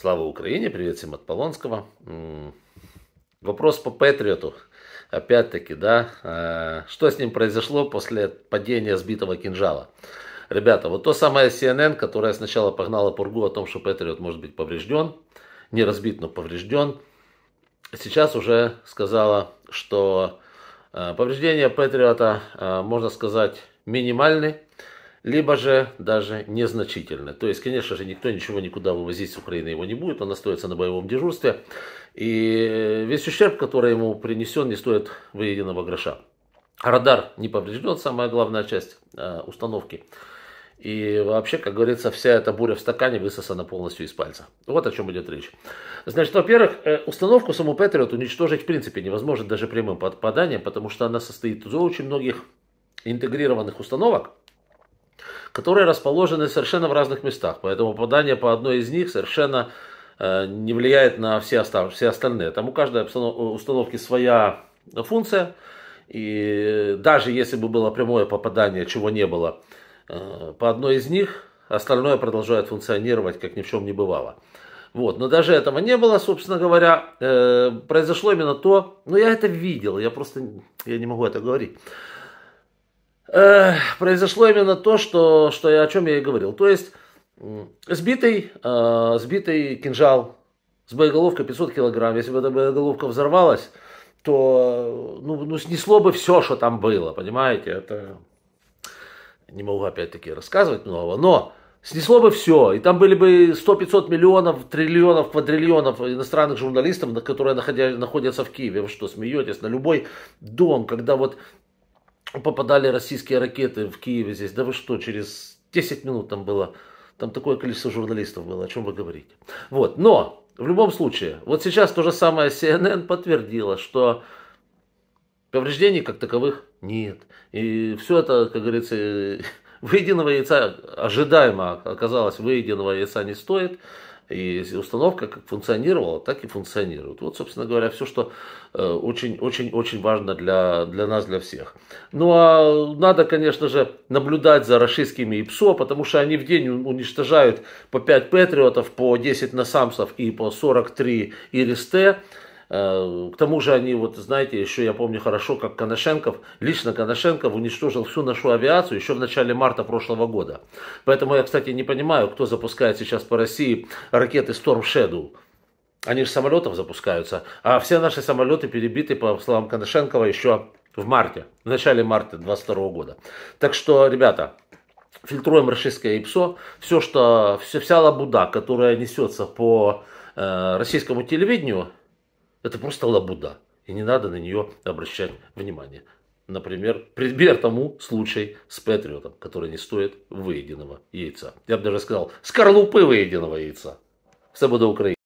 Слава Украине, привет всем от Полонского. Вопрос по Патриоту. Опять-таки, да, э, что с ним произошло после падения сбитого кинжала? Ребята, вот то самое CNN, которое сначала погнало пургу о том, что Патриот может быть поврежден, не разбит, но поврежден, сейчас уже сказала, что э, повреждения Патриота, э, можно сказать, минимальны, либо же даже незначительно. То есть, конечно же, никто ничего никуда вывозить с Украины его не будет, он остается на боевом дежурстве. И весь ущерб, который ему принесен, не стоит выеденного гроша. Радар не поврежден, самая главная часть э, установки. И вообще, как говорится, вся эта буря в стакане высосана полностью из пальца. Вот о чем идет речь. Значит, во-первых, э, установку саму Патриот уничтожить в принципе невозможно даже прямым попаданием, потому что она состоит из очень многих интегрированных установок, которые расположены совершенно в разных местах. Поэтому попадание по одной из них совершенно э, не влияет на все, остав... все остальные. Там у каждой установки своя функция. И даже если бы было прямое попадание, чего не было, э, по одной из них остальное продолжает функционировать, как ни в чем не бывало. Вот. Но даже этого не было, собственно говоря. Э, произошло именно то, но ну, я это видел, я просто я не могу это говорить э, произошло именно то, что, что я, о чем я и говорил. То есть сбитый, э, сбитый кинжал с боеголовкой 500 килограмм. Если бы эта боеголовка взорвалась, то ну, ну, снесло бы все, что там было, понимаете? Это не могу опять-таки рассказывать нового, но снесло бы все. И там были бы 100-500 миллионов, триллионов, квадриллионов иностранных журналистов, которые находя, находятся в Киеве. Вы что, смеетесь? На любой дом, когда вот попадали российские ракеты в Киеве здесь. Да вы что, через 10 минут там было, там такое количество журналистов было, о чем вы говорите. Вот, но в любом случае, вот сейчас то же самое CNN подтвердило, что повреждений как таковых нет. И все это, как говорится, выеденного яйца ожидаемо оказалось, выеденного яйца не стоит. И установка как функционировала, так и функционирует. Вот, собственно говоря, все, что очень-очень-очень э, важно для, для нас, для всех. Ну а надо, конечно же, наблюдать за российскими ИПСО, потому что они в день уничтожают по 5 патриотов, по 10 насамсов и по 43 Иристе. Э, к тому же они, вот знаете, еще я помню хорошо, как Коношенков, лично Коношенков уничтожил всю нашу авиацию еще в начале марта прошлого года. Поэтому я, кстати, не понимаю, кто запускает сейчас по России ракеты Storm Shadow. Они же самолетов запускаются. А все наши самолеты перебиты, по словам Коношенкова, еще в марте, в начале марта 22 года. Так что, ребята, фильтруем российское ИПСО. Все, что, все, вся лабуда, которая несется по э, российскому телевидению, это просто лабуда. И не надо на нее обращать внимание. Например, пример тому случай с патриотом, который не стоит выеденного яйца. Я бы даже сказал, скорлупы выеденного яйца. Все буде Україна.